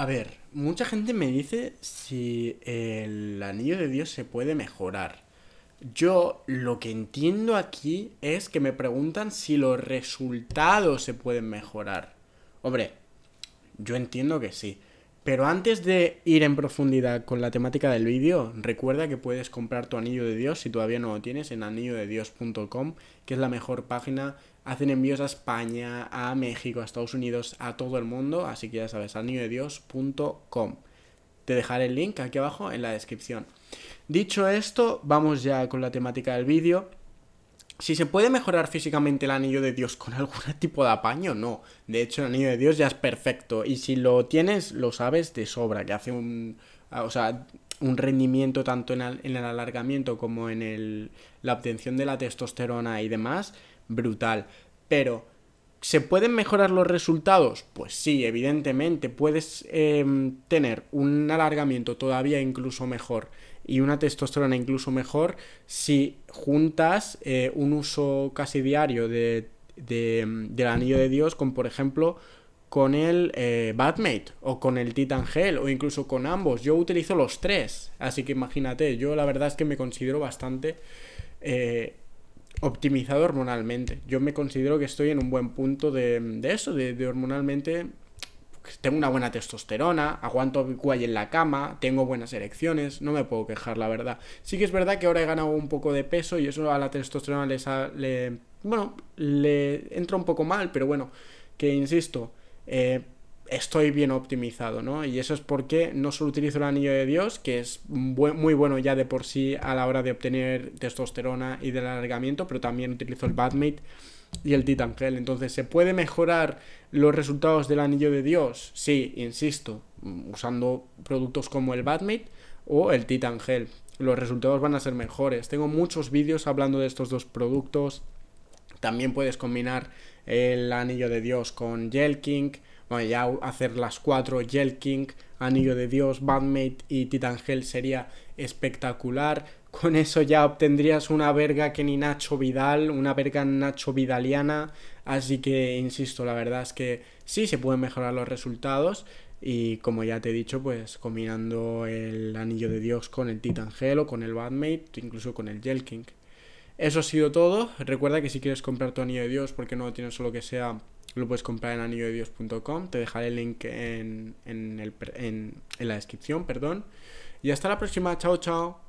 A ver, mucha gente me dice si el anillo de Dios se puede mejorar. Yo lo que entiendo aquí es que me preguntan si los resultados se pueden mejorar. Hombre, yo entiendo que sí. Pero antes de ir en profundidad con la temática del vídeo, recuerda que puedes comprar tu anillo de Dios si todavía no lo tienes en anillodedios.com, que es la mejor página hacen envíos a España, a México, a Estados Unidos, a todo el mundo, así que ya sabes, dios.com. Te dejaré el link aquí abajo en la descripción. Dicho esto, vamos ya con la temática del vídeo. Si se puede mejorar físicamente el anillo de Dios con algún tipo de apaño, no. De hecho, el anillo de Dios ya es perfecto. Y si lo tienes, lo sabes de sobra, que hace un. Ah, o sea, un rendimiento tanto en, el alargamiento como en el, la obtención de la testosterona y demás brutal. Pero, ¿se pueden mejorar los resultados? Pues sí, evidentemente, puedes em, tener un alargamiento todavía incluso mejor y una testosterona incluso mejor si juntas eh, un uso casi diario de, del anillo de Dios con, por ejemplo, con el eh, Batmate o con el Titan Gel o incluso con ambos. Yo utilizo los tres, así que imagínate, yo la verdad es que me considero bastante eh, optimizado hormonalmente. Yo me considero que estoy en un buen punto de, de eso, de, de, hormonalmente. Pues, tengo una buena testosterona, aguanto mi en la cama, tengo buenas erecciones, no me puedo quejar, la verdad. Sí que es verdad que ahora he ganado un poco de peso y eso a la testosterona les ha, le, bueno, le entra un poco mal, pero bueno, que insisto, eh, estoy bien optimizado, ¿no? Y eso es porque no solo utilizo el anillo de Dios, que es muy bueno ya de por sí a la hora de obtener testosterona y del alargamiento, pero también utilizo el Batmate y el Titan Gel. Entonces, ¿se puede mejorar los resultados del anillo de Dios? Sí, insisto, mm, usando productos como el Batmate o el Titan Gel. Los resultados van a ser mejores. Tengo muchos vídeos hablando de estos dos productos. También puedes combinar el Anillo de Dios con Yelking, bueno, ya hacer las cuatro, Yelking, Anillo de Dios, badmate y Titan Hell sería espectacular. Con eso ya obtendrías una verga que ni Nacho Vidal, una verga Nacho Vidaliana. Así que, insisto, la verdad es que sí se pueden mejorar los resultados. Y como ya te he dicho, pues combinando el Anillo de Dios con el Titan Hell o con el badmate incluso con el Yelking. Eso ha sido todo. Recuerda que si quieres comprar tu anillo de Dios, porque no lo tienes solo que sea, lo puedes comprar en anillo-de-dios.com. Te dejaré el link en, en la descripción, perdón. Y hasta la próxima. Chao, chao.